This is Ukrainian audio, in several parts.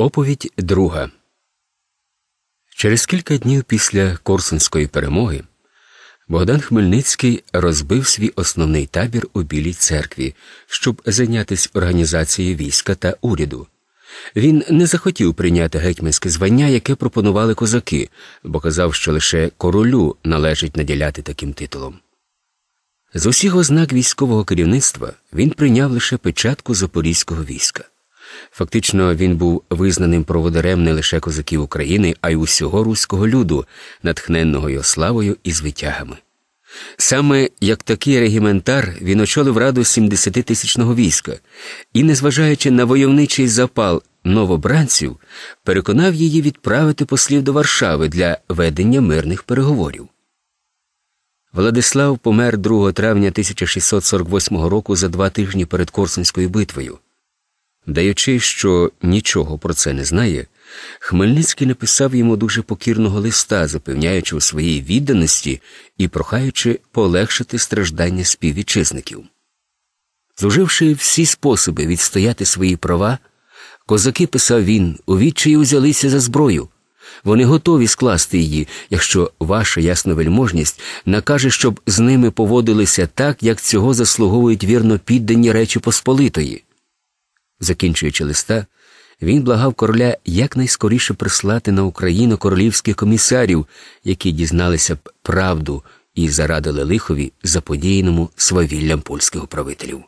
Оповідь друга. Через кілька днів після Корсунської перемоги Богдан Хмельницький розбив свій основний табір у Білій церкві, щоб зайнятися організацією війська та уряду. Він не захотів прийняти гетьманське звання, яке пропонували козаки, бо казав, що лише королю належить наділяти таким титулом. З усіх ознак військового керівництва він прийняв лише печатку запорізького війська. Фактично, він був визнаним проводарем не лише козаків України, а й усього руського люду, натхненного його славою і звитягами. Саме як такий регіментар він очолив раду 70-тисячного війська і, незважаючи на войовничий запал новобранців, переконав її відправити послів до Варшави для ведення мирних переговорів. Владислав помер 2 травня 1648 року за два тижні перед Корсунською битвою. Даючи, що нічого про це не знає, Хмельницький написав йому дуже покірного листа, запевняючи у своїй відданості і прохаючи полегшити страждання співвітчизників. Зуживши всі способи відстояти свої права, козаки писав він, у відчаї взялися за зброю. Вони готові скласти її, якщо ваша ясновельможність накаже, щоб з ними поводилися так, як цього заслуговують вірно піддані Речі Посполитої. Закінчуючи листа, він благав короля якнайскоріше прислати на Україну королівських комісарів, які дізналися б правду і зарадили лихові заподіяному свавіллям польських правителів.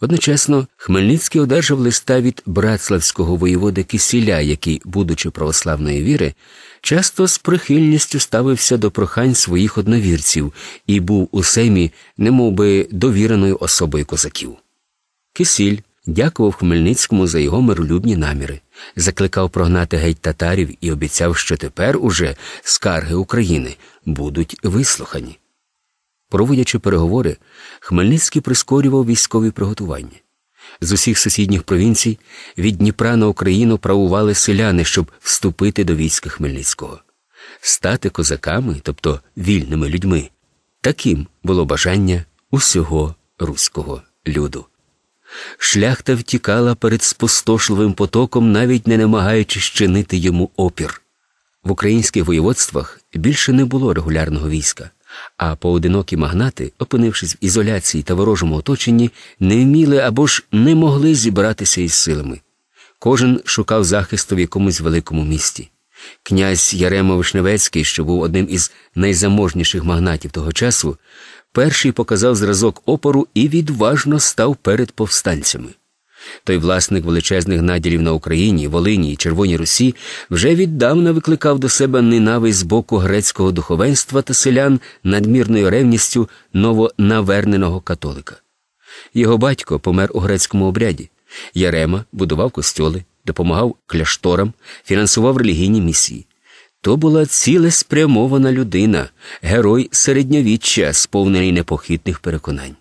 Одночасно Хмельницький одержав листа від братславського воєводи Кисіля, який, будучи православної віри, часто з прихильністю ставився до прохань своїх одновірців і був у семі, немов би довіреною особою козаків. Кисіль дякував Хмельницькому за його миролюбні наміри, закликав прогнати геть татарів і обіцяв, що тепер уже скарги України будуть вислухані. Проводячи переговори, Хмельницький прискорював військові приготування. З усіх сусідніх провінцій від Дніпра на Україну правували селяни, щоб вступити до війська Хмельницького. Стати козаками, тобто вільними людьми, таким було бажання усього руського люду. Шляхта втікала перед спустошливим потоком, навіть не намагаючи чинити йому опір. В українських воєводствах більше не було регулярного війська, а поодинокі магнати, опинившись в ізоляції та ворожому оточенні, не вміли або ж не могли зібратися із силами. Кожен шукав захисту в якомусь великому місті. Князь Яремо Вишневецький, що був одним із найзаможніших магнатів того часу, перший показав зразок опору і відважно став перед повстанцями. Той власник величезних наділів на Україні, Волині і Червоній Русі вже віддавна викликав до себе ненависть з боку грецького духовенства та селян надмірною ревністю новонаверненого католика. Його батько помер у грецькому обряді. Ярема будував костьоли, допомагав кляшторам, фінансував релігійні місії. То була цілеспрямована людина, герой середньовіччя, сповнений непохитних переконань.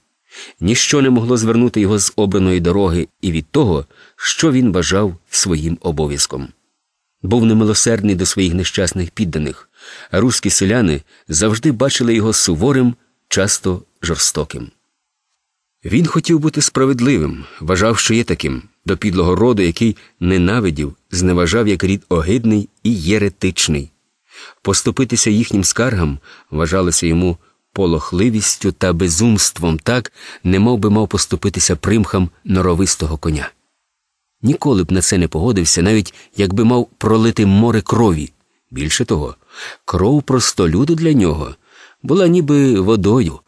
Ніщо не могло звернути його з обраної дороги і від того, що він бажав своїм обов'язком. Був немилосердний до своїх нещасних підданих, а руські селяни завжди бачили його суворим, часто жорстоким. Він хотів бути справедливим, вважав, що є таким до підлого роду, який ненавидів, зневажав як рід огидний і єретичний. Поступитися їхнім скаргам вважалося йому полохливістю та безумством так, немов би мав поступитися примхам норовистого коня. Ніколи б на це не погодився, навіть якби мав пролити море крові. Більше того, кров простолюду для нього була ніби водою,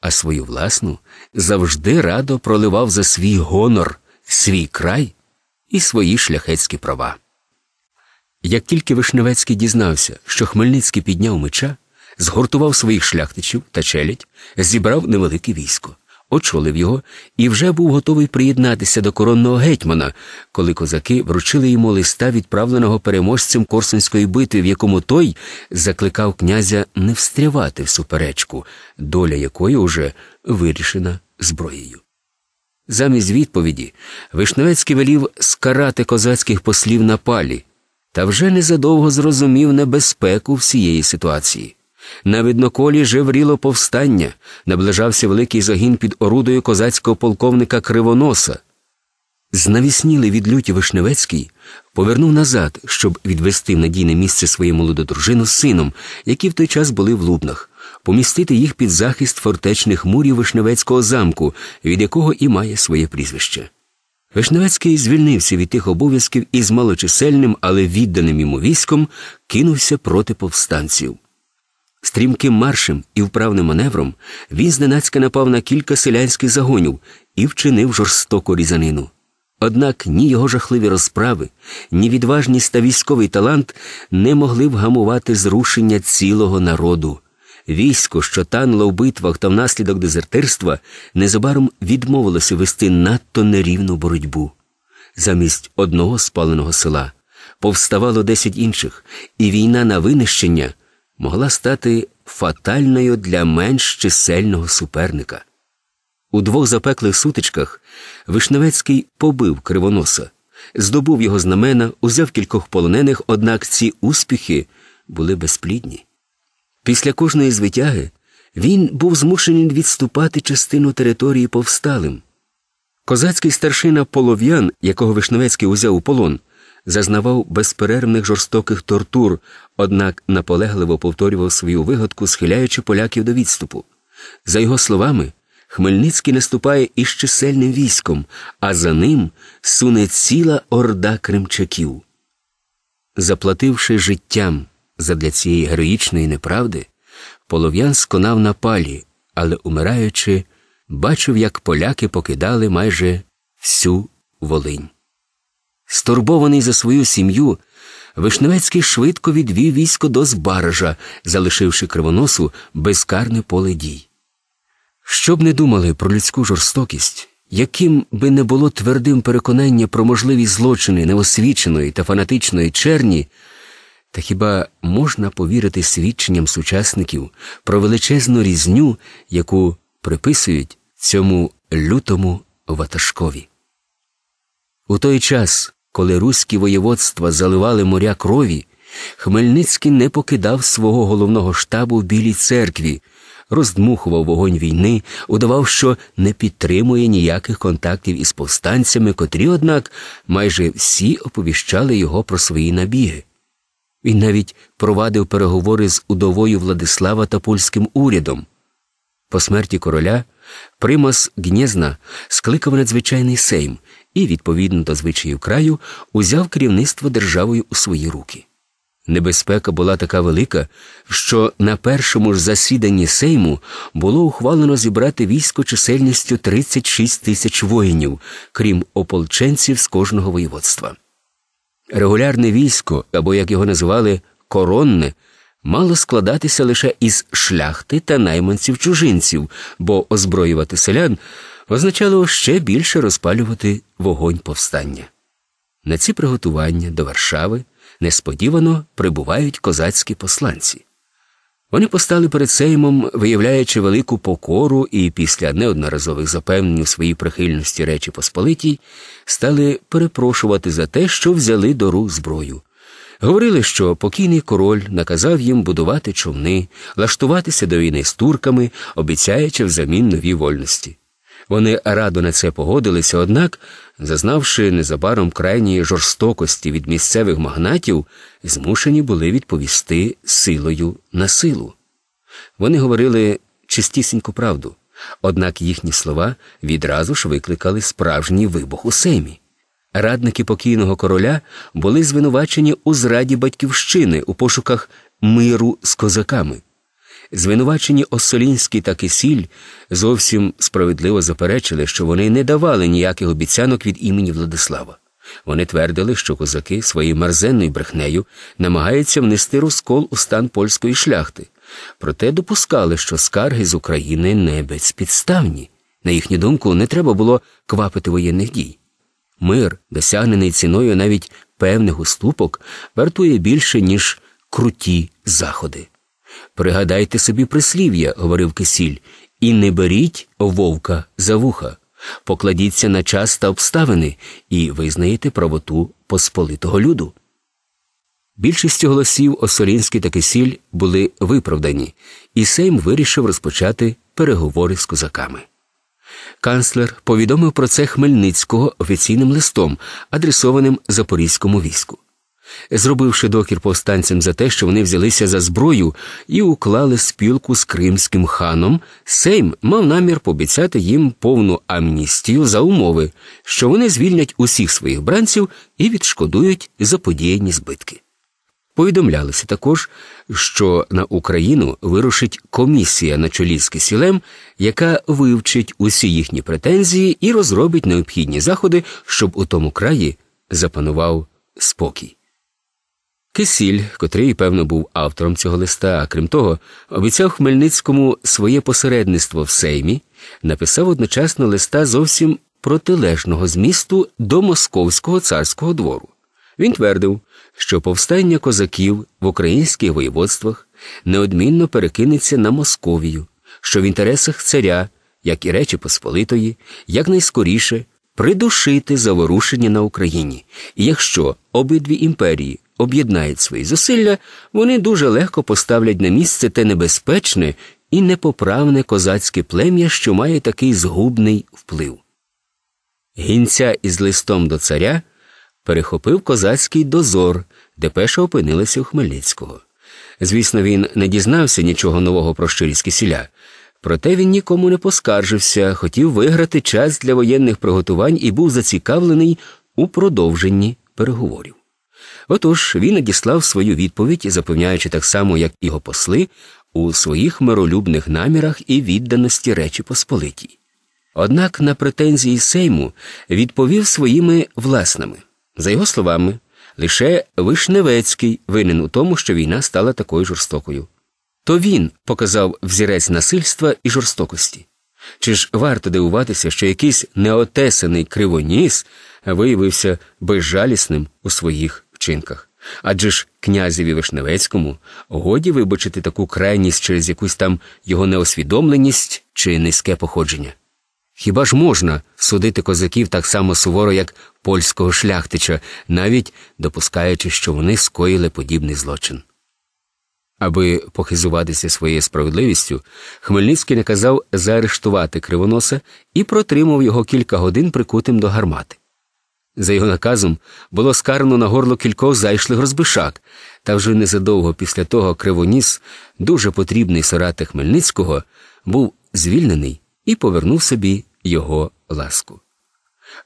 а свою власну завжди радо проливав за свій гонор свій край і свої шляхетські права. Як тільки Вишневецький дізнався, що Хмельницький підняв меча, згуртував своїх шляхтичів та челядь, зібрав невелике військо, очолив його і вже був готовий приєднатися до коронного гетьмана, коли козаки вручили йому листа, відправленого переможцем Корсунської битви, в якому той закликав князя не встрявати в суперечку, доля якої уже вирішена зброєю. Замість відповіді Вишневецький велів скарати козацьких послів на палі, та вже незадовго зрозумів небезпеку всієї ситуації. На видноколі жевріло повстання, наближався великий загін під орудою козацького полковника Кривоноса. Знавісніли від люті Вишневецький, повернув назад, щоб відвести в надійне місце свою молоду дружину з сином, які в той час були в Лубнах помістити їх під захист фортечних мурів Вишневецького замку, від якого і має своє прізвище. Вишневецький звільнився від тих обов'язків і з малочисельним, але відданим йому військом кинувся проти повстанців. Стрімким маршем і вправним маневром він зненацька напав на кілька селянських загонів і вчинив жорстоку різанину. Однак ні його жахливі розправи, ні відважність та військовий талант не могли вгамувати зрушення цілого народу. Військо, що танло в битвах та внаслідок дезертирства, незабаром відмовилося вести надто нерівну боротьбу. Замість одного спаленого села повставало десять інших, і війна на винищення могла стати фатальною для менш чисельного суперника. У двох запеклих сутичках Вишневецький побив кривоноса, здобув його знамена, узяв кількох полонених, однак ці успіхи були безплідні. Після кожної звитяги він був змушений відступати частину території повсталим. Козацький старшина полов'ян, якого Вишневецький узяв у полон, зазнавав безперервних жорстоких тортур, однак наполегливо повторював свою вигадку, схиляючи поляків до відступу. За його словами, Хмельницький наступає із чисельним військом, а за ним суне ціла орда кримчаків. Заплативши життям Задля цієї героїчної неправди полов'ян сконав на палі, але, умираючи, бачив, як поляки покидали майже всю Волинь. Стурбований за свою сім'ю, Вишневецький швидко відвів військо до Збаража, залишивши кривоносу безкарне поле дій. Щоб не думали про людську жорстокість, яким би не було твердим переконання про можливі злочини неосвіченої та фанатичної черні. Та хіба можна повірити свідченням сучасників про величезну різню, яку приписують цьому лютому ватажкові? У той час, коли руські воєводства заливали моря крові, Хмельницький не покидав свого головного штабу в Білій церкві, роздмухував вогонь війни, удавав, що не підтримує ніяких контактів із повстанцями, котрі, однак, майже всі оповіщали його про свої набіги. Він навіть провадив переговори з удовою Владислава та польським урядом. По смерті короля примас Гнєзна скликав надзвичайний сейм і, відповідно до звичаїв краю, узяв керівництво державою у свої руки. Небезпека була така велика, що на першому ж засіданні Сейму було ухвалено зібрати військо чисельністю 36 тисяч воїнів, крім ополченців з кожного воєводства. Регулярне військо, або як його називали коронне, мало складатися лише із шляхти та найманців чужинців, бо озброювати селян означало ще більше розпалювати вогонь повстання. На ці приготування до Варшави несподівано прибувають козацькі посланці. Вони постали перед Сеймом, виявляючи велику покору і після неодноразових запевнень у своїй прихильності Речі Посполитій, стали перепрошувати за те, що взяли до рук зброю. Говорили, що покійний король наказав їм будувати човни, лаштуватися до війни з турками, обіцяючи взамін нові вольності. Вони радо на це погодилися, однак, зазнавши незабаром крайньої жорстокості від місцевих магнатів, змушені були відповісти силою на силу. Вони говорили чистісіньку правду, однак їхні слова відразу ж викликали справжній вибух у семі. Радники покійного короля були звинувачені у зраді батьківщини у пошуках миру з козаками. Звинувачені Осолінський та Кисіль зовсім справедливо заперечили, що вони не давали ніяких обіцянок від імені Владислава. Вони твердили, що козаки своєю мерзенною брехнею намагаються внести розкол у стан польської шляхти, проте допускали, що скарги з України не безпідставні. На їхню думку, не треба було квапити воєнних дій. Мир, досягнений ціною навіть певних уступок, вартує більше, ніж круті заходи. Пригадайте собі прислів'я, говорив кисіль, і не беріть вовка за вуха, покладіться на час та обставини і визнаєте правоту посполитого люду. Більшістю голосів Осолінський та кисіль були виправдані, і Сейм вирішив розпочати переговори з козаками. Канцлер повідомив про це Хмельницького офіційним листом, адресованим Запорізькому війську зробивши докір повстанцям за те, що вони взялися за зброю і уклали спілку з кримським ханом, Сейм мав намір пообіцяти їм повну амністію за умови, що вони звільнять усіх своїх бранців і відшкодують заподіяні збитки. Повідомлялося також, що на Україну вирушить комісія на чолі з Кисілем, яка вивчить усі їхні претензії і розробить необхідні заходи, щоб у тому краї запанував спокій. Кисіль, котрий, певно, був автором цього листа, а крім того, обіцяв Хмельницькому своє посередництво в Сеймі, написав одночасно листа зовсім протилежного змісту до московського царського двору. Він твердив, що повстання козаків в українських воєводствах неодмінно перекинеться на Московію, що в інтересах царя, як і Речі Посполитої, якнайскоріше придушити заворушення на Україні, і якщо обидві імперії об'єднають свої зусилля, вони дуже легко поставлять на місце те небезпечне і непоправне козацьке плем'я, що має такий згубний вплив. Гінця із листом до царя перехопив козацький дозор, де пеша опинилася у Хмельницького. Звісно, він не дізнався нічого нового про щирські сіля, проте він нікому не поскаржився, хотів виграти час для воєнних приготувань і був зацікавлений у продовженні переговорів. Отож він надіслав свою відповідь, запевняючи так само, як його посли, у своїх миролюбних намірах і відданості Речі Посполитій. Однак на претензії Сейму відповів своїми власними, за його словами, лише Вишневецький винен у тому, що війна стала такою жорстокою. То він показав взірець насильства і жорстокості. Чи ж варто дивуватися, що якийсь неотесаний кривоніс виявився безжалісним у своїх вчинках. Адже ж князеві Вишневецькому годі вибачити таку крайність через якусь там його неосвідомленість чи низьке походження. Хіба ж можна судити козаків так само суворо, як польського шляхтича, навіть допускаючи, що вони скоїли подібний злочин? Аби похизуватися своєю справедливістю, Хмельницький наказав заарештувати кривоноса і протримав його кілька годин прикутим до гармати. За його наказом було скарано на горло кількох зайшлих розбишак, та вже незадовго після того Кривоніс, дуже потрібний Сарати Хмельницького, був звільнений і повернув собі його ласку.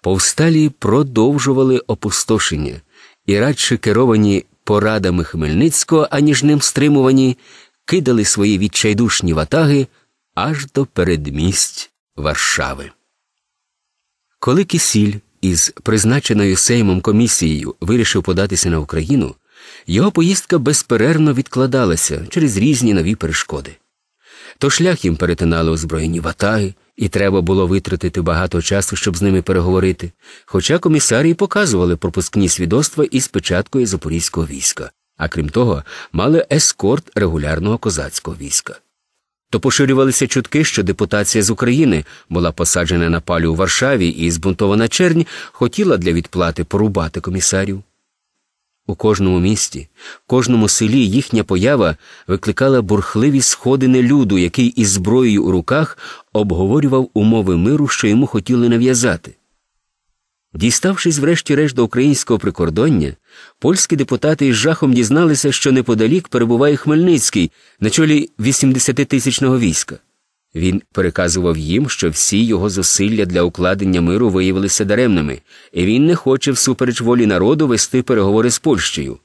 Повсталі продовжували опустошення і, радше керовані порадами Хмельницького, аніж ним стримувані, кидали свої відчайдушні ватаги аж до передмість Варшави. Коли кісіль із призначеною Сеймом комісією вирішив податися на Україну, його поїздка безперервно відкладалася через різні нові перешкоди. То шлях їм перетинали озброєні ватаги, і треба було витратити багато часу, щоб з ними переговорити, хоча комісарії показували пропускні свідоцтва із печаткою запорізького війська, а крім того, мали ескорт регулярного козацького війська. То поширювалися чутки, що депутація з України була посаджена на палю у Варшаві, і збунтована чернь хотіла для відплати порубати комісарів. У кожному місті, в кожному селі їхня поява викликала бурхливі сходини люду, який із зброєю у руках обговорював умови миру, що йому хотіли нав'язати. Діставшись, врешті-решт до українського прикордоння, польські депутати із жахом дізналися, що неподалік перебуває Хмельницький на чолі 80-тисячного війська. Він переказував їм, що всі його зусилля для укладення миру виявилися даремними, і він не хоче всупереч волі народу вести переговори з Польщею.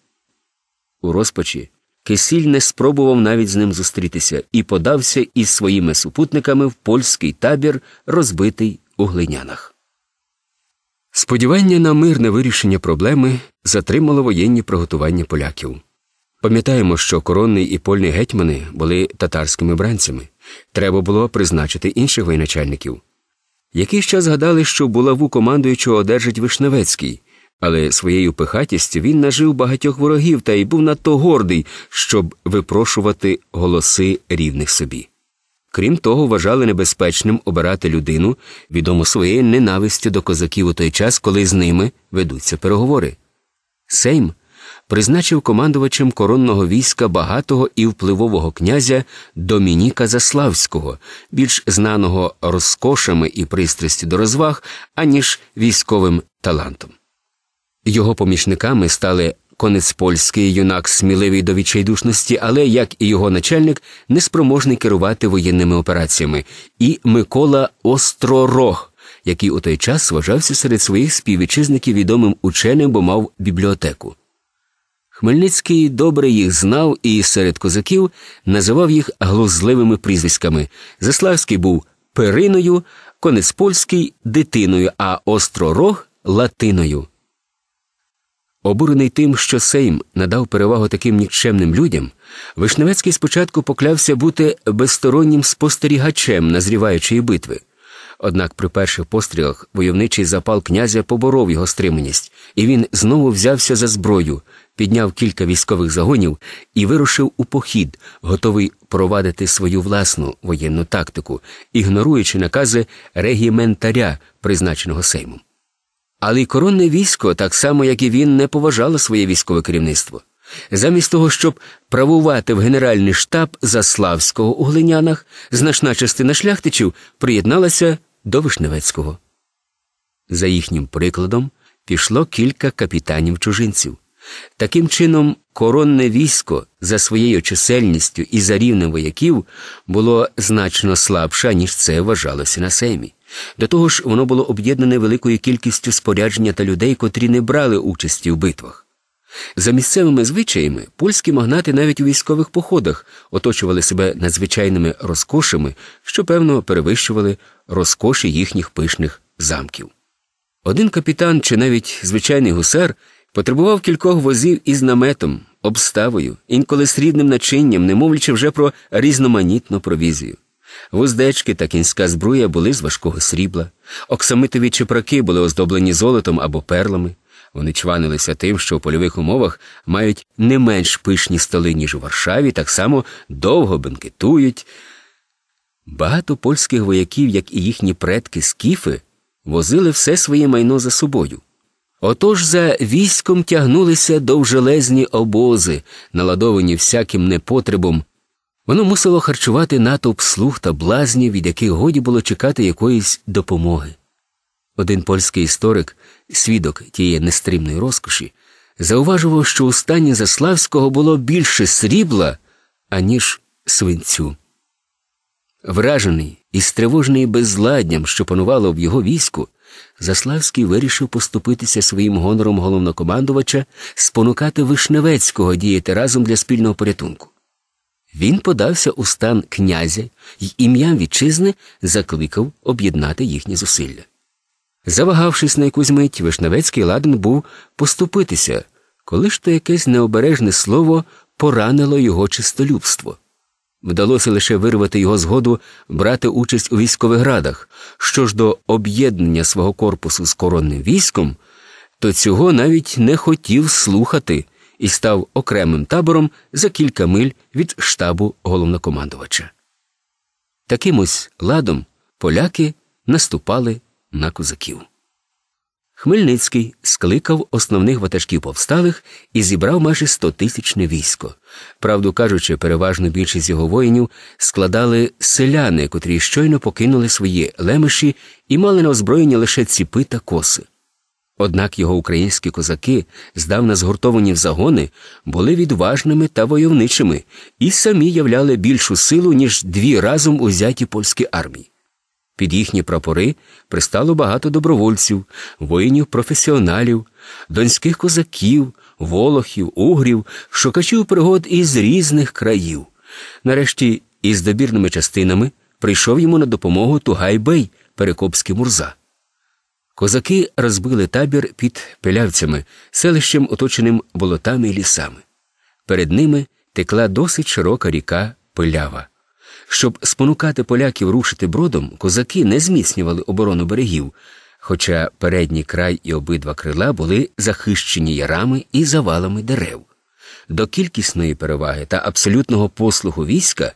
У розпачі Кисіль не спробував навіть з ним зустрітися і подався із своїми супутниками в польський табір, розбитий у глинянах. Сподівання на мирне вирішення проблеми затримало воєнні приготування поляків. Пам'ятаємо, що коронний і польний гетьмани були татарськими бранцями, треба було призначити інших воєначальників. Якийсь час згадали, що булаву командуючого одержить Вишневецький, але своєю пихатістю він нажив багатьох ворогів та й був надто гордий, щоб випрошувати голоси рівних собі. Крім того, вважали небезпечним обирати людину, відому своєї ненавистю до козаків у той час, коли з ними ведуться переговори. Сейм призначив командувачем коронного війська багатого і впливового князя Домініка Заславського, більш знаного розкошами і пристрасті до розваг, аніж військовим талантом. Його помічниками стали Конець польський юнак сміливий до відчайдушності, але, як і його начальник, неспроможний керувати воєнними операціями, і Микола Остророг, який у той час вважався серед своїх співвітчизників відомим ученим, бо мав бібліотеку. Хмельницький добре їх знав і серед козаків називав їх глузливими прізвиськами. Заславський був периною, конець польський дитиною, а остророг латиною. Обурений тим, що Сейм надав перевагу таким нікчемним людям, Вишневецький спочатку поклявся бути безстороннім спостерігачем назріваючої битви. Однак при перших пострілах войовничий запал князя поборов його стриманість, і він знову взявся за зброю, підняв кілька військових загонів і вирушив у похід, готовий провадити свою власну воєнну тактику, ігноруючи накази регіментаря, призначеного Сеймом. Але й коронне військо, так само як і він, не поважало своє військове керівництво. Замість того, щоб правувати в генеральний штаб Заславського у глинянах, значна частина шляхтичів приєдналася до Вишневецького. За їхнім прикладом пішло кілька капітанів чужинців. Таким чином, коронне військо за своєю чисельністю і за рівнем вояків було значно слабше, ніж це вважалося на Сеймі. До того ж, воно було об'єднане великою кількістю спорядження та людей, котрі не брали участі в битвах. За місцевими звичаями польські магнати навіть у військових походах оточували себе надзвичайними розкошами, що певно перевищували розкоші їхніх пишних замків. Один капітан чи навіть звичайний гусар потребував кількох возів із наметом, обставою, інколи срібним начинням, не мовлячи вже про різноманітну провізію. Вуздечки та кінська збруя були з важкого срібла, оксамитові чепраки були оздоблені золотом або перлами. Вони чванилися тим, що у польових умовах мають не менш пишні столи, ніж у Варшаві, так само довго бенкетують. Багато польських вояків, як і їхні предки скіфи, возили все своє майно за собою. Отож за військом тягнулися довжелезні обози, наладовані всяким непотребом Воно мусило харчувати натовп слуг та блазнів, від яких годі було чекати якоїсь допомоги. Один польський історик, свідок тієї нестримної розкоші, зауважував, що у стані Заславського було більше срібла, аніж свинцю. Вражений і стривожений безладням, що панувало в його війську, Заславський вирішив поступитися своїм гонором головнокомандувача, спонукати Вишневецького діяти разом для спільного порятунку він подався у стан князя і ім'ям вітчизни закликав об'єднати їхні зусилля. Завагавшись на якусь мить, Вишневецький ладен був поступитися, коли ж то якесь необережне слово поранило його чистолюбство. Вдалося лише вирвати його згоду брати участь у військових радах. Що ж до об'єднання свого корпусу з коронним військом, то цього навіть не хотів слухати і став окремим табором за кілька миль від штабу головнокомандувача. Таким ось ладом поляки наступали на козаків. Хмельницький скликав основних ватажків повсталих і зібрав майже стотисячне військо. Правду кажучи, переважно більшість його воїнів складали селяни, котрі щойно покинули свої лемеші і мали на озброєння лише ціпи та коси. Однак його українські козаки, здавна згуртовані в загони, були відважними та войовничими і самі являли більшу силу, ніж дві разом узяті польські армії. Під їхні прапори пристало багато добровольців, воїнів-професіоналів, донських козаків, волохів, угрів, шукачів пригод із різних країв. Нарешті, із добірними частинами прийшов йому на допомогу Тугай-бей, Перекопський мурза. Козаки розбили табір під пилявцями, селищем, оточеним болотами і лісами. Перед ними текла досить широка ріка пилява. Щоб спонукати поляків рушити бродом, козаки не зміцнювали оборону берегів, хоча передній край і обидва крила були захищені ярами і завалами дерев. До кількісної переваги та абсолютного послугу війська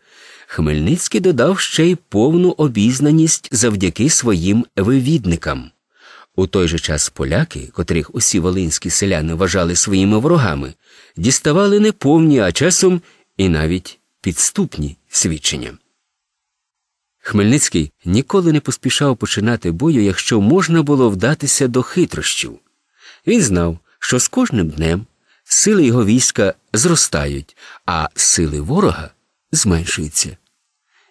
Хмельницький додав ще й повну обізнаність завдяки своїм вивідникам. У той же час поляки, котрих усі волинські селяни вважали своїми ворогами, діставали неповні, а часом і навіть підступні свідчення. Хмельницький ніколи не поспішав починати бою, якщо можна було вдатися до хитрощів. Він знав, що з кожним днем сили його війська зростають, а сили ворога зменшуються.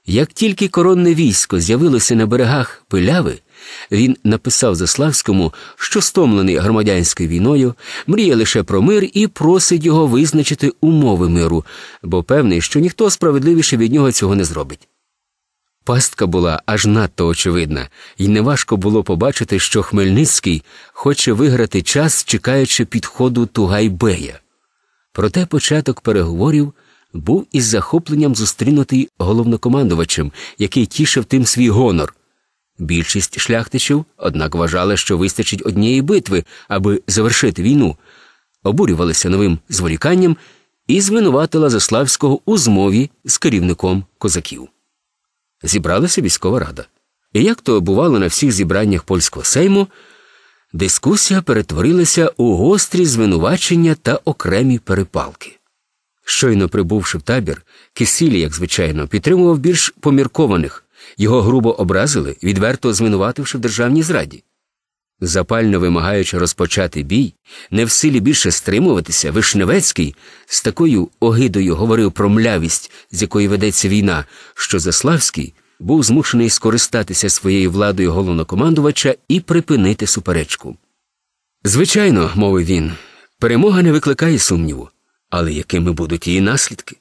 Як тільки коронне військо з'явилося на берегах пиляви, він написав Заславському, що стомлений громадянською війною, мріє лише про мир і просить його визначити умови миру, бо певний, що ніхто справедливіше від нього цього не зробить. Пастка була аж надто очевидна, і неважко було побачити, що Хмельницький хоче виграти час, чекаючи підходу Тугайбея. Проте початок переговорів був із захопленням зустрінутий головнокомандувачем, який тішив тим свій гонор. Більшість шляхтичів, однак, вважали, що вистачить однієї битви, аби завершити війну, обурювалися новим зволіканням і звинуватила Заславського у змові з керівником козаків. Зібралася військова рада. І як то бувало на всіх зібраннях польського сейму, дискусія перетворилася у гострі звинувачення та окремі перепалки. Щойно прибувши в табір, Кисілі, як звичайно, підтримував більш поміркованих. Його грубо образили, відверто звинувативши в державній зраді. Запально вимагаючи розпочати бій, не в силі більше стримуватися, Вишневецький з такою огидою говорив про млявість, з якої ведеться війна, що Заславський був змушений скористатися своєю владою головнокомандувача і припинити суперечку. Звичайно, мовив він, перемога не викликає сумніву, але якими будуть її наслідки?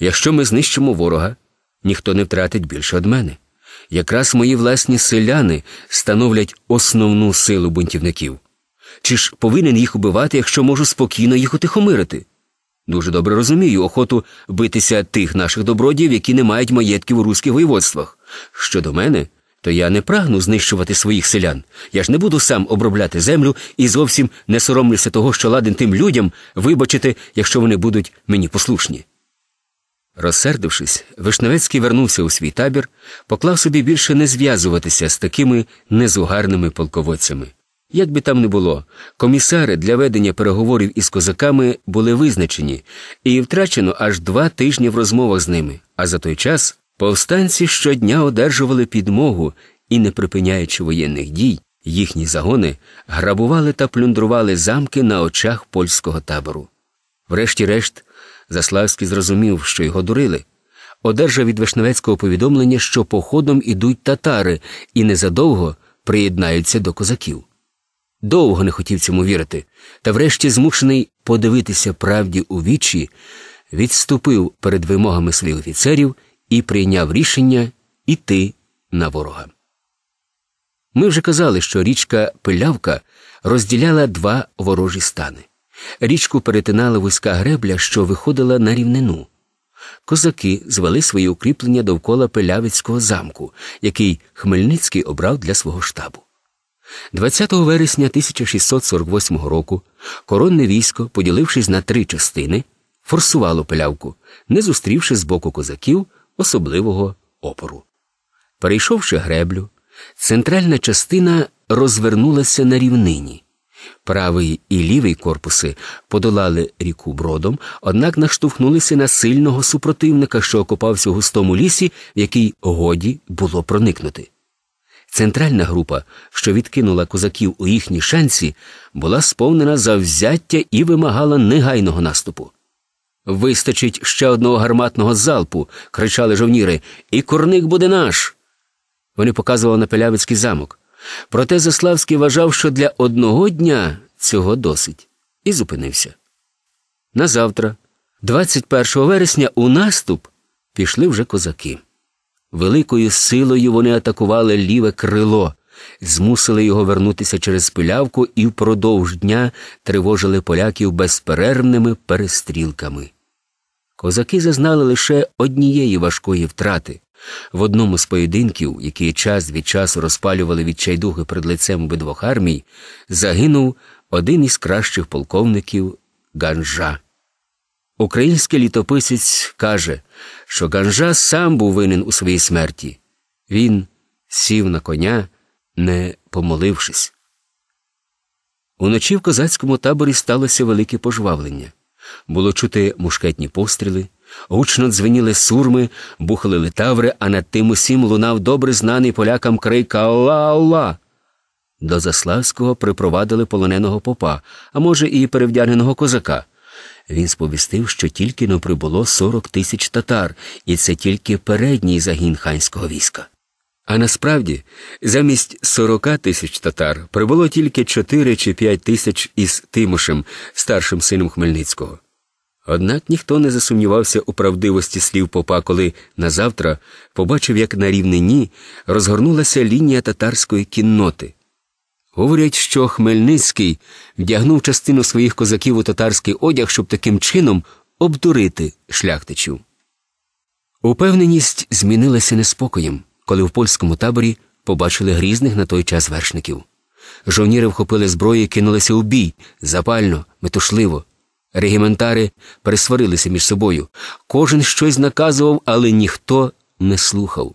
Якщо ми знищимо ворога, ніхто не втратить більше од мене. Якраз мої власні селяни становлять основну силу бунтівників. Чи ж повинен їх убивати, якщо можу спокійно їх утихомирити? Дуже добре розумію охоту битися тих наших добродіїв, які не мають маєтків у руських воєводствах. Щодо мене, то я не прагну знищувати своїх селян. Я ж не буду сам обробляти землю і зовсім не соромлюся того, що ладен тим людям вибачити, якщо вони будуть мені послушні. Розсердившись, Вишневецький вернувся у свій табір, поклав собі більше не зв'язуватися з такими незугарними полководцями. Як би там не було, комісари для ведення переговорів із козаками були визначені, і втрачено аж два тижні в розмовах з ними. А за той час повстанці щодня одержували підмогу і, не припиняючи воєнних дій, їхні загони грабували та плюндрували замки на очах польського табору. Врешті-решт, Заславський зрозумів, що його дурили. Одержав від Вишневецького повідомлення, що походом ідуть татари і незадовго приєднаються до козаків. Довго не хотів цьому вірити, та, врешті, змушений подивитися правді у вічі, відступив перед вимогами своїх офіцерів і прийняв рішення йти на ворога. Ми вже казали, що річка Пилявка розділяла два ворожі стани. Річку перетинала вузька гребля, що виходила на рівнину. Козаки звели свої укріплення довкола Пелявицького замку, який Хмельницький обрав для свого штабу. 20 вересня 1648 року коронне військо, поділившись на три частини, форсувало пелявку, не зустрівши з боку козаків особливого опору. Перейшовши греблю, центральна частина розвернулася на рівнині. Правий і лівий корпуси подолали ріку бродом, однак наштовхнулися на сильного супротивника, що окопався у густому лісі, в який годі було проникнути. Центральна група, що відкинула козаків у їхній шанці, була сповнена завзяття і вимагала негайного наступу. Вистачить ще одного гарматного залпу, кричали жовніри, і курник буде наш. Вони показували на пелявицький замок. Проте Заславський вважав, що для одного дня цього досить, і зупинився. На завтра, 21 вересня, у наступ пішли вже козаки. Великою силою вони атакували ліве крило, змусили його вернутися через пилявку і впродовж дня тривожили поляків безперервними перестрілками. Козаки зазнали лише однієї важкої втрати в одному з поєдинків, які час від часу розпалювали відчайдуги перед лицем обидвох армій, загинув один із кращих полковників Ганжа. Український літописець каже, що Ганжа сам був винен у своїй смерті. Він сів на коня, не помолившись. Уночі в козацькому таборі сталося велике пожвавлення. Було чути мушкетні постріли. Гучно дзвеніли сурми, бухали летаври, а над тим усім лунав добре знаний полякам крик «Алла, Алла!». До Заславського припровадили полоненого попа, а може, і перевдягненого козака. Він сповістив, що тільки но прибуло 40 тисяч татар, і це тільки передній загін ханського війська. А насправді, замість 40 тисяч татар прибуло тільки 4 чи 5 тисяч із Тимошем, старшим сином Хмельницького. Однак ніхто не засумнівався у правдивості слів попа, коли назавтра побачив, як на рівнині розгорнулася лінія татарської кінноти. Говорять, що Хмельницький вдягнув частину своїх козаків у татарський одяг, щоб таким чином обдурити шляхтичів. Упевненість змінилася неспокоєм, коли в польському таборі побачили грізних на той час вершників. Жовніри вхопили зброю і кинулися у бій запально, метушливо. Регіментари пересварилися між собою. Кожен щось наказував, але ніхто не слухав.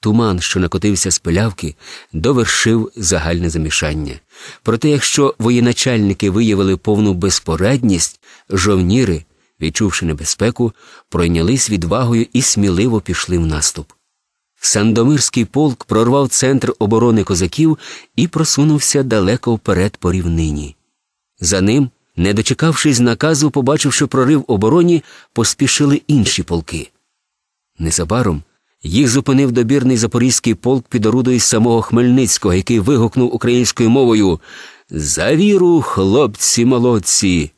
Туман, що накотився з пилявки, довершив загальне замішання. Проте, якщо воєначальники виявили повну безпорадність, жовніри, відчувши небезпеку, пройнялись відвагою і сміливо пішли в наступ. Сандомирський полк прорвав центр оборони козаків і просунувся далеко вперед по рівнині. За ним не дочекавшись наказу, побачивши прорив обороні, поспішили інші полки. Незабаром їх зупинив добірний запорізький полк під орудою самого Хмельницького, який вигукнув українською мовою За віру, хлопці молодці.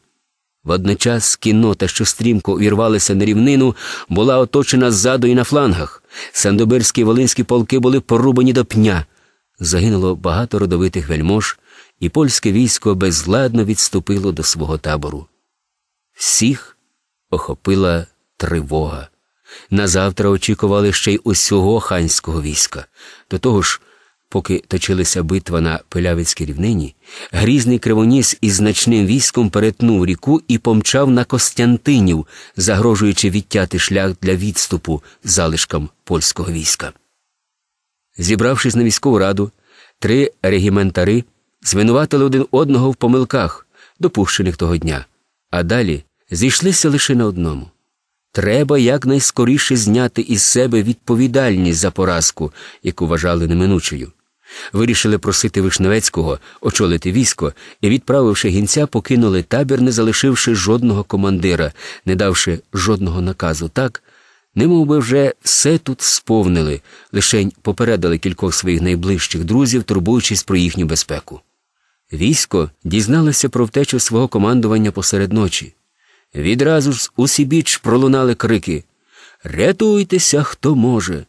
Водночас кіннота, що стрімко увірвалася на рівнину, була оточена ззаду і на флангах. Сандобирські і волинські полки були порубані до пня. Загинуло багато родовитих вельмож, і польське військо безладно відступило до свого табору. Всіх охопила тривога. Назавтра очікували ще й усього ханського війська. До того ж, поки точилася битва на Пилявицькій рівнині, грізний кривоніс із значним військом перетнув ріку і помчав на Костянтинів, загрожуючи відтяти шлях для відступу залишкам польського війська. Зібравшись на військову раду, три регіментари звинуватили один одного в помилках, допущених того дня, а далі зійшлися лише на одному. Треба якнайскоріше зняти із себе відповідальність за поразку, яку вважали неминучою. Вирішили просити Вишневецького очолити військо і, відправивши гінця, покинули табір, не залишивши жодного командира, не давши жодного наказу так, немов би вже все тут сповнили, лишень попередили кількох своїх найближчих друзів, турбуючись про їхню безпеку. Військо дізналося про втечу свого командування посеред ночі. Відразу ж усібіч пролунали крики Рятуйтеся, хто може.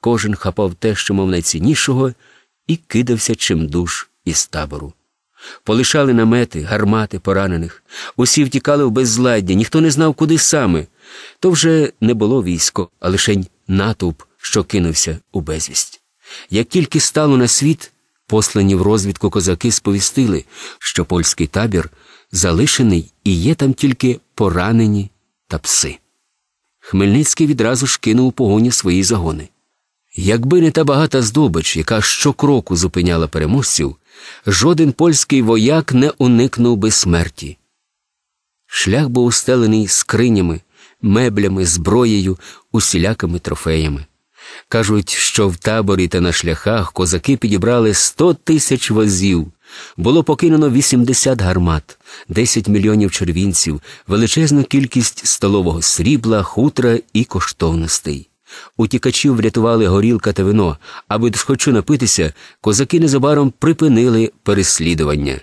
Кожен хапав те, що мав найціннішого, і кидався чимдуж із табору. Полишали намети, гармати поранених, усі втікали в беззладдя, ніхто не знав, куди саме. То вже не було військо, а лишень натовп, що кинувся у безвість. Як тільки стало на світ, Послані в розвідку козаки сповістили, що польський табір залишений і є там тільки поранені та пси. Хмельницький відразу ж кинув у погоні свої загони. Якби не та багата здобич, яка щокроку зупиняла переможців, жоден польський вояк не уникнув би смерті. Шлях був устелений скринями, меблями, зброєю, усілякими трофеями. Кажуть, що в таборі та на шляхах козаки підібрали 100 тисяч возів. Було покинено 80 гармат, 10 мільйонів червінців, величезну кількість столового срібла, хутра і коштовностей. Утікачів врятували горілка та вино, аби хочу напитися, козаки незабаром припинили переслідування.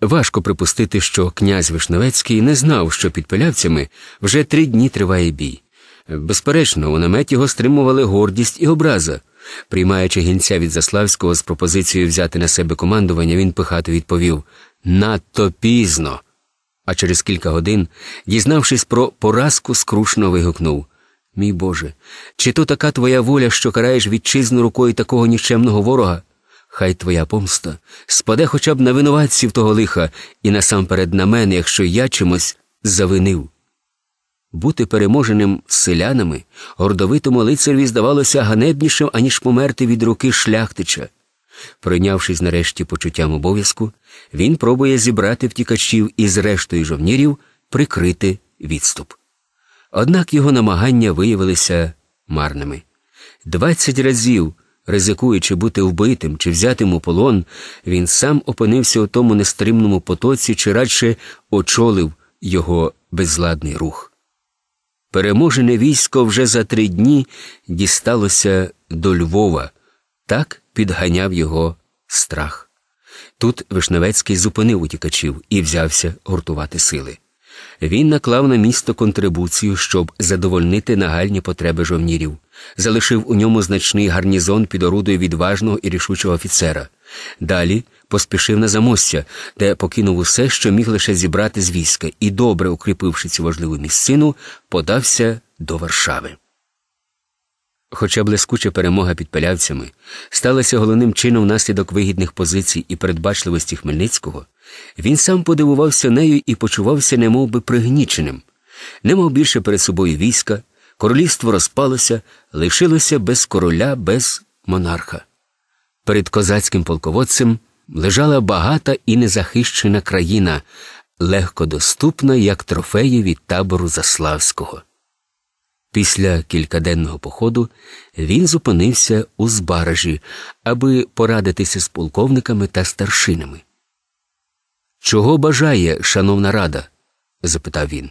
Важко припустити, що князь Вишневецький не знав, що під пилявцями вже три дні триває бій. Безперечно, у наметі його стримували гордість і образа. Приймаючи гінця від Заславського з пропозицією взяти на себе командування, він пихато відповів надто пізно. А через кілька годин, дізнавшись про поразку, скрушно вигукнув Мій Боже, чи то така твоя воля, що караєш вітчизну рукою такого нічемного ворога? Хай твоя помста спаде хоча б на винуватців того лиха і насамперед на мене, якщо я чимось завинив. Бути переможеним селянами гордовитому лицареві здавалося ганебнішим, аніж померти від руки шляхтича. Прийнявшись нарешті почуттям обов'язку, він пробує зібрати втікачів і рештою жовнірів прикрити відступ. Однак його намагання виявилися марними. Двадцять разів, ризикуючи бути вбитим чи взятим у полон, він сам опинився у тому нестримному потоці чи радше очолив його безладний рух. Переможене військо вже за три дні дісталося до Львова, так підганяв його страх. Тут Вишневецький зупинив утікачів і взявся гуртувати сили. Він наклав на місто контрибуцію, щоб задовольнити нагальні потреби жовнірів, залишив у ньому значний гарнізон під орудою відважного і рішучого офіцера. Далі поспішив на замостя, де покинув усе, що міг лише зібрати з війська, і, добре укріпивши цю важливу місцину, подався до Варшави. Хоча блискуча перемога під пилявцями сталася головним чином внаслідок вигідних позицій і передбачливості Хмельницького, він сам подивувався нею і почувався немов би пригніченим, не мав більше перед собою війська, королівство розпалося, лишилося без короля, без монарха. Перед козацьким полководцем лежала багата і незахищена країна, легко доступна як трофеї від табору Заславського. Після кількаденного походу він зупинився у Збаражі, аби порадитися з полковниками та старшинами. Чого бажає, шановна рада? запитав він.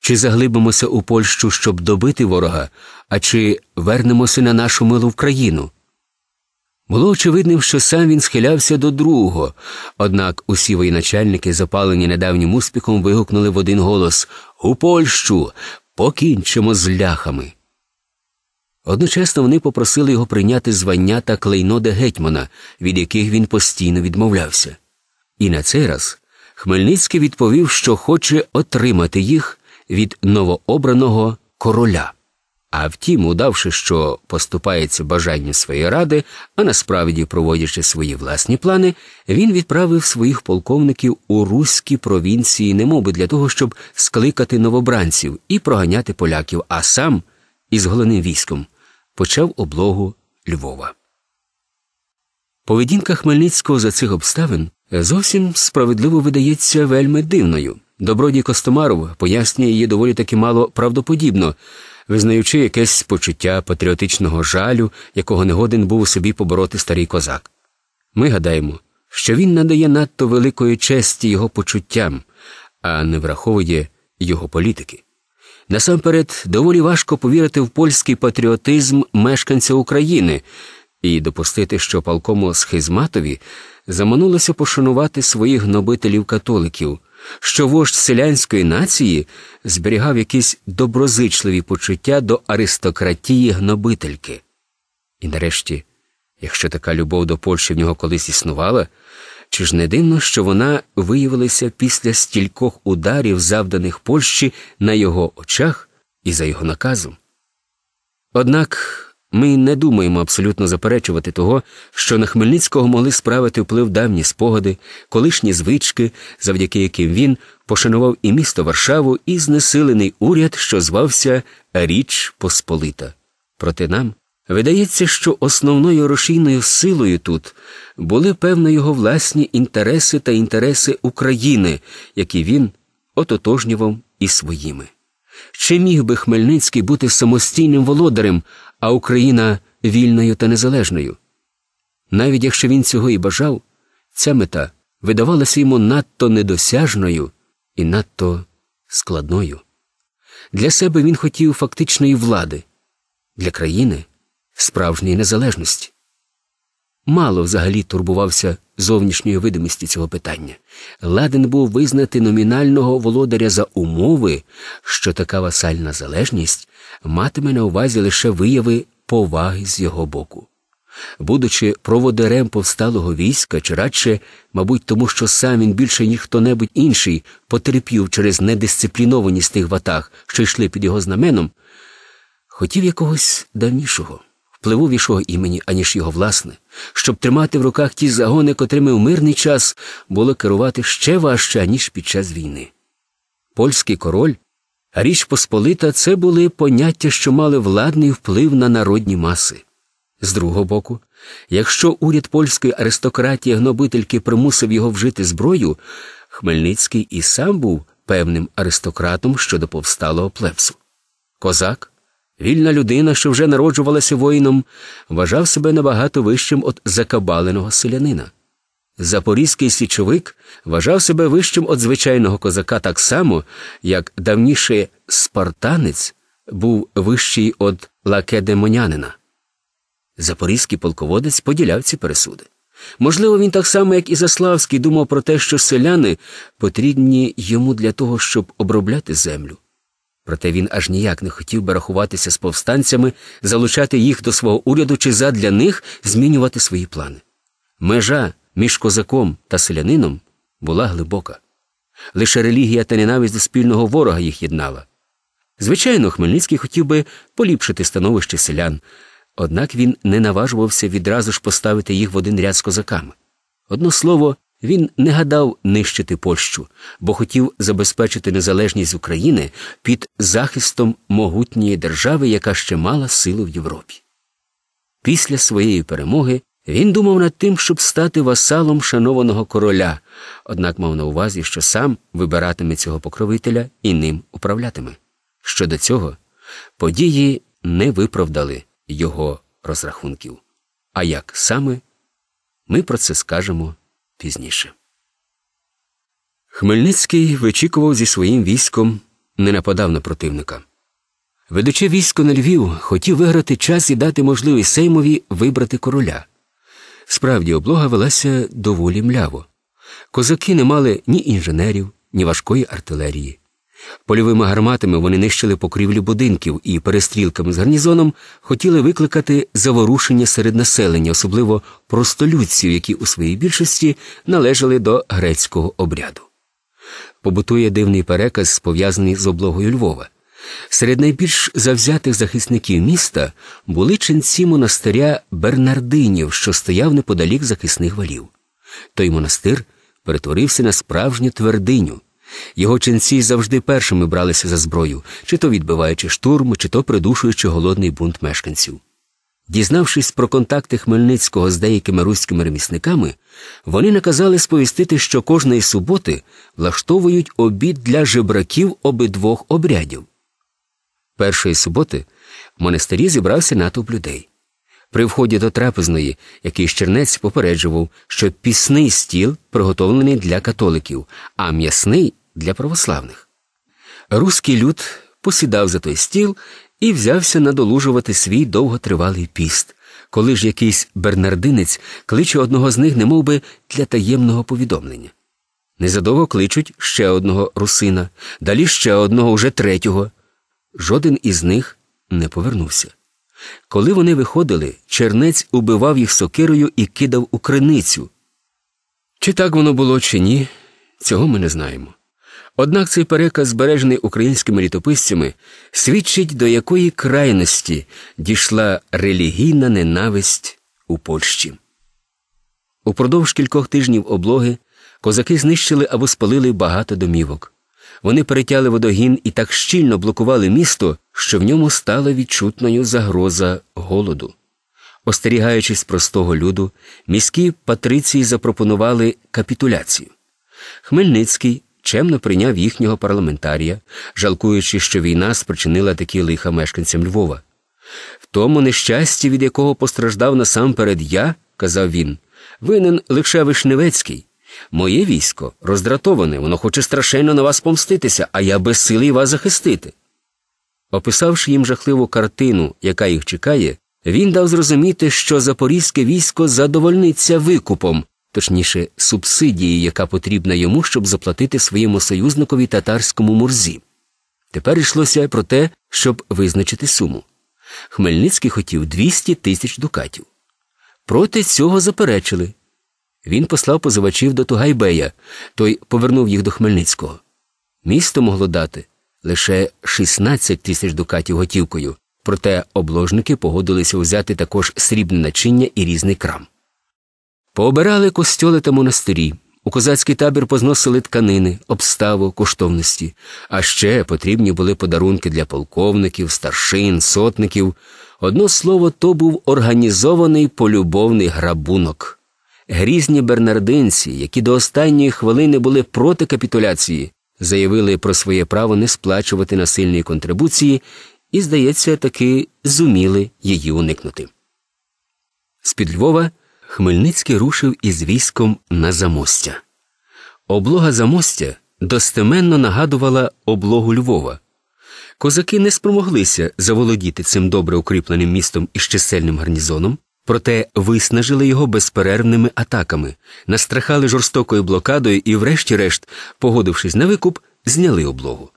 Чи заглибимося у Польщу, щоб добити ворога, а чи вернемося на нашу милу в країну? Було очевидним, що сам він схилявся до другого, однак усі воєначальники, запалені недавнім успіхом, вигукнули в один голос У Польщу покінчимо з ляхами. Одночасно вони попросили його прийняти звання та клейноди гетьмана, від яких він постійно відмовлявся. І на цей раз Хмельницький відповів, що хоче отримати їх від новообраного короля. А втім, удавши, що поступається бажанню своєї ради, а насправді проводячи свої власні плани, він відправив своїх полковників у руські провінції, немоби для того, щоб скликати новобранців і проганяти поляків, а сам із головним військом почав облогу Львова. Поведінка Хмельницького за цих обставин зовсім справедливо видається вельми дивною. Добродій Костомаров пояснює її доволі таки мало правдоподібно визнаючи якесь почуття патріотичного жалю, якого не годен був собі побороти старий козак. Ми гадаємо, що він надає надто великої честі його почуттям, а не враховує його політики. Насамперед, доволі важко повірити в польський патріотизм мешканця України і допустити, що палкому Схизматові заманулося пошанувати своїх гнобителів католиків що вождь селянської нації зберігав якісь доброзичливі почуття до аристократії гнобительки. І нарешті, якщо така любов до Польщі в нього колись існувала, чи ж не дивно, що вона виявилася після стількох ударів, завданих Польщі на його очах і за його наказом? Однак. Ми не думаємо абсолютно заперечувати того, що на Хмельницького могли справити вплив давні спогади, колишні звички, завдяки яким він пошанував і місто Варшаву, і знесилений уряд, що звався Річ Посполита. Проте нам видається, що основною рушійною силою тут були певно його власні інтереси та інтереси України, які він ототожнював і своїми. Чи міг би Хмельницький бути самостійним володарем, а Україна вільною та незалежною. Навіть якщо він цього і бажав, ця мета видавалася йому надто недосяжною і надто складною. Для себе він хотів фактичної влади, для країни справжньої незалежності мало взагалі турбувався зовнішньої видимості цього питання. Ладен був визнати номінального володаря за умови, що така васальна залежність матиме на увазі лише вияви поваги з його боку. Будучи проводарем повсталого війська, чи радше, мабуть, тому що сам він більше ніж хто небудь інший потерпів через недисциплінованість тих ватаг, що йшли під його знаменом, хотів якогось давнішого пливу імені, аніж його власне, щоб тримати в руках ті загони, котрими в мирний час було керувати ще важче, ніж під час війни. Польський король, а Річ Посполита це були поняття, що мали владний вплив на народні маси. З другого боку, якщо уряд польської аристократії гнобительки примусив його вжити зброю, Хмельницький і сам був певним аристократом щодо повсталого плебсу. Козак Вільна людина, що вже народжувалася воїном, вважав себе набагато вищим від закабаленого селянина. Запорізький січовик вважав себе вищим від звичайного козака так само, як давніший спартанець був вищий від лакедемонянина. Запорізький полководець поділяв ці пересуди. Можливо, він так само, як і Заславський, думав про те, що селяни потрібні йому для того, щоб обробляти землю, Проте він аж ніяк не хотів би рахуватися з повстанцями, залучати їх до свого уряду чи задля них змінювати свої плани. Межа між козаком та селянином була глибока. Лише релігія та ненависть до спільного ворога їх єднала. Звичайно, Хмельницький хотів би поліпшити становище селян, однак він не наважувався відразу ж поставити їх в один ряд з козаками. Одно слово, він не гадав нищити Польщу, бо хотів забезпечити незалежність України під захистом могутньої держави, яка ще мала силу в Європі. Після своєї перемоги він думав над тим, щоб стати васалом шанованого короля, однак мав на увазі, що сам вибиратиме цього покровителя і ним управлятиме. Щодо цього, події не виправдали його розрахунків. А як саме ми про це скажемо? пізніше. Хмельницький вичікував зі своїм військом, не нападав на противника. Ведучи військо на Львів, хотів виграти час і дати можливість Сеймові вибрати короля. Справді, облога велася доволі мляво. Козаки не мали ні інженерів, ні важкої артилерії. Польовими гарматами вони нищили покрівлю будинків і перестрілками з гарнізоном хотіли викликати заворушення серед населення, особливо простолюдців, які у своїй більшості належали до грецького обряду. Побутує дивний переказ, пов'язаний з облогою Львова. Серед найбільш завзятих захисників міста були ченці монастиря Бернардинів, що стояв неподалік захисних валів. Той монастир перетворився на справжню твердиню. Його ченці завжди першими бралися за зброю, чи то відбиваючи штурм, чи то придушуючи голодний бунт мешканців. Дізнавшись про контакти Хмельницького з деякими руськими ремісниками, вони наказали сповістити, що кожної суботи влаштовують обід для жебраків обидвох обрядів. Першої суботи в монастирі зібрався натовп людей. При вході до трапезної який чернець попереджував, що пісний стіл приготовлений для католиків, а м'ясний для православних. Руський люд посідав за той стіл і взявся надолужувати свій довготривалий піст, коли ж якийсь бернардинець кличе одного з них, немовби для таємного повідомлення. Незадовго кличуть ще одного русина, далі ще одного, уже третього. Жоден із них не повернувся. Коли вони виходили, чернець убивав їх сокирою і кидав у криницю. Чи так воно було, чи ні, цього ми не знаємо. Однак цей переказ, збережений українськими літописцями, свідчить, до якої крайності дійшла релігійна ненависть у Польщі. Упродовж кількох тижнів облоги козаки знищили або спалили багато домівок. Вони перетяли водогін і так щільно блокували місто, що в ньому стала відчутною загроза голоду. Остерігаючись простого люду, міські патриції запропонували капітуляцію. Хмельницький чемно прийняв їхнього парламентарія, жалкуючи, що війна спричинила такі лиха мешканцям Львова. В тому нещасті, від якого постраждав насамперед я, казав він, винен лише Вишневецький. Моє військо роздратоване, воно хоче страшенно на вас помститися, а я безсилий вас захистити. Описавши їм жахливу картину, яка їх чекає, він дав зрозуміти, що запорізьке військо задовольниться викупом, точніше, субсидії, яка потрібна йому, щоб заплатити своєму союзникові татарському мурзі. Тепер йшлося про те, щоб визначити суму. Хмельницький хотів 200 тисяч дукатів. Проти цього заперечили. Він послав позивачів до Тугайбея, той повернув їх до Хмельницького. Місто могло дати лише 16 тисяч дукатів готівкою, проте обложники погодилися взяти також срібне начиння і різний крам. Пообирали костьоли та монастирі, у козацький табір позносили тканини, обставу, коштовності, а ще потрібні були подарунки для полковників, старшин, сотників. Одно слово, то був організований полюбовний грабунок. Грізні бернардинці, які до останньої хвилини були проти капітуляції, заявили про своє право не сплачувати насильні контрибуції і, здається, таки зуміли її уникнути. З під Львова. Хмельницький рушив із військом на замостя. Облога замостя достеменно нагадувала облогу Львова. Козаки не спромоглися заволодіти цим добре укріпленим містом із чисельним гарнізоном, проте виснажили його безперервними атаками, настрахали жорстокою блокадою і, врешті-решт, погодившись на викуп, зняли облогу.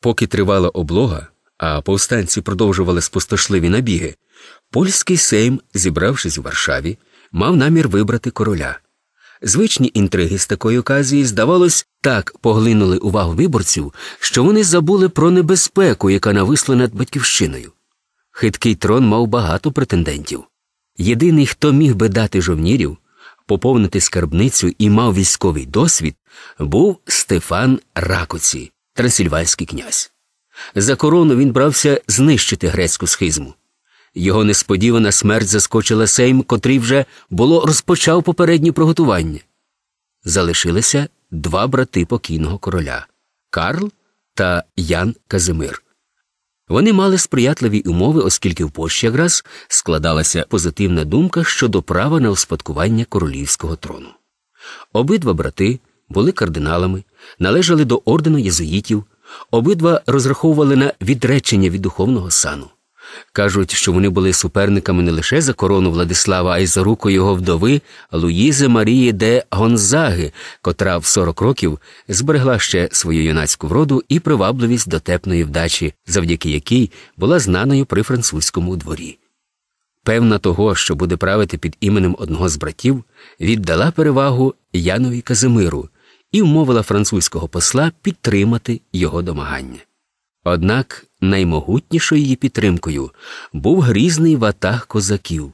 Поки тривала облога, а повстанці продовжували спустошливі набіги. Польський Сейм, зібравшись у Варшаві, мав намір вибрати короля. Звичні інтриги з такої оказії, здавалось, так поглинули увагу виборців, що вони забули про небезпеку, яка нависла над батьківщиною. Хиткий трон мав багато претендентів. Єдиний, хто міг би дати жовнірів, поповнити скарбницю і мав військовий досвід, був Стефан Ракоці, трансильванський князь. За корону він брався знищити грецьку схизму. Його несподівана смерть заскочила Сейм, котрий вже було розпочав попереднє приготування. Залишилися два брати покійного короля Карл та Ян Казимир. Вони мали сприятливі умови, оскільки в Польщі якраз складалася позитивна думка щодо права на успадкування королівського трону. Обидва брати були кардиналами, належали до ордену єзуїтів, обидва розраховували на відречення від духовного сану. Кажуть, що вони були суперниками не лише за корону Владислава, а й за руку його вдови Луїзи Марії де Гонзаги, котра в 40 років зберегла ще свою юнацьку вроду і привабливість дотепної вдачі, завдяки якій була знаною при французькому дворі. Певна того, що буде правити під іменем одного з братів, віддала перевагу Янові Казимиру і вмовила французького посла підтримати його домагання. Однак наймогутнішою її підтримкою був грізний ватаг козаків.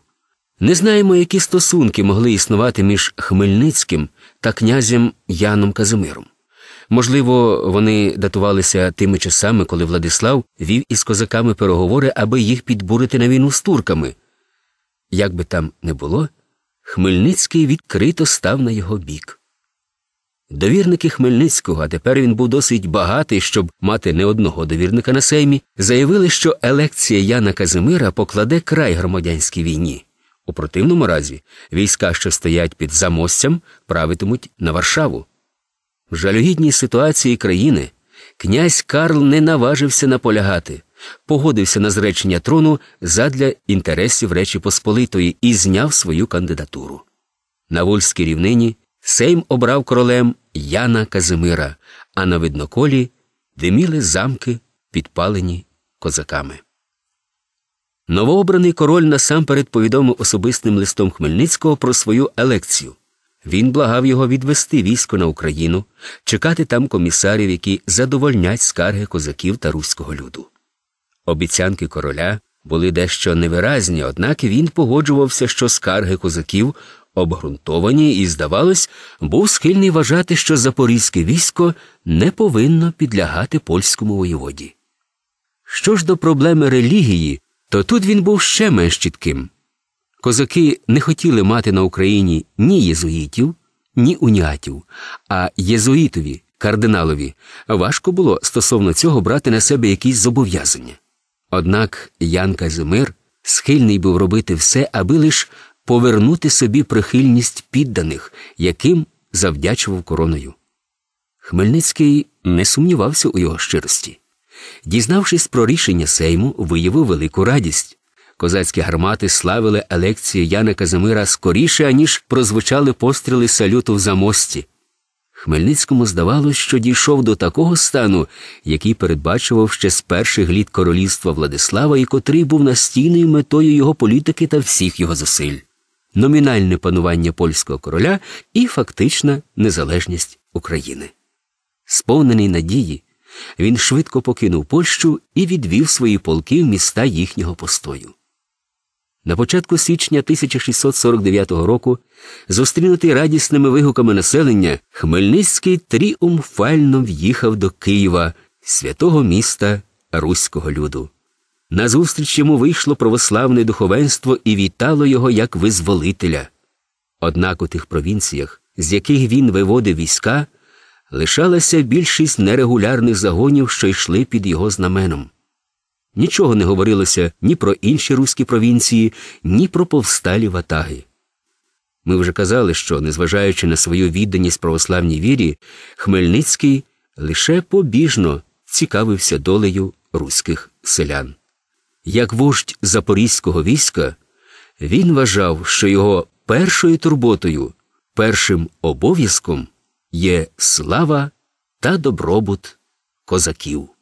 Не знаємо, які стосунки могли існувати між Хмельницьким та князем Яном Казимиром. Можливо, вони датувалися тими часами, коли Владислав вів із козаками переговори, аби їх підбурити на війну з турками. Як би там не було, Хмельницький відкрито став на його бік. Довірники Хмельницького, а тепер він був досить багатий, щоб мати не одного довірника на сеймі, заявили, що елекція Яна Казимира покладе край громадянській війні. У противному разі війська, що стоять під замостям, правитимуть на Варшаву. В жалюгідній ситуації країни князь Карл не наважився наполягати, погодився на зречення трону задля інтересів Речі Посполитої і зняв свою кандидатуру. На Вольській рівнині Сейм обрав королем Яна Казимира, а на видноколі диміли замки, підпалені козаками. Новообраний король насамперед повідомив особистим листом Хмельницького про свою елекцію. Він благав його відвести військо на Україну, чекати там комісарів, які задовольнять скарги козаків та руського люду. Обіцянки короля були дещо невиразні, однак він погоджувався, що скарги козаків обґрунтовані і, здавалось, був схильний вважати, що запорізьке військо не повинно підлягати польському воєводі. Що ж до проблеми релігії, то тут він був ще менш чітким. Козаки не хотіли мати на Україні ні єзуїтів, ні уніатів, а єзуїтові, кардиналові, важко було стосовно цього брати на себе якісь зобов'язання. Однак Ян Казимир схильний був робити все, аби лиш повернути собі прихильність підданих, яким завдячував короною. Хмельницький не сумнівався у його щирості. Дізнавшись про рішення Сейму, виявив велику радість. Козацькі гармати славили елекцію Яна Казимира скоріше, аніж прозвучали постріли салюту в замості. Хмельницькому здавалось, що дійшов до такого стану, який передбачував ще з перших літ королівства Владислава і котрий був настійною метою його політики та всіх його зусиль номінальне панування польського короля і фактична незалежність України. Сповнений надії, він швидко покинув Польщу і відвів свої полки в міста їхнього постою. На початку січня 1649 року, зустрінутий радісними вигуками населення, Хмельницький тріумфально в'їхав до Києва, святого міста руського люду. Назустріч йому вийшло православне духовенство і вітало його як визволителя. Однак у тих провінціях, з яких він виводив війська, лишалася більшість нерегулярних загонів, що йшли під його знаменом. Нічого не говорилося ні про інші руські провінції, ні про повсталі ватаги. Ми вже казали, що, незважаючи на свою відданість православній вірі, Хмельницький лише побіжно цікавився долею руських селян. Як вождь запорізького війська, він вважав, що його першою турботою, першим обов'язком є слава та добробут козаків.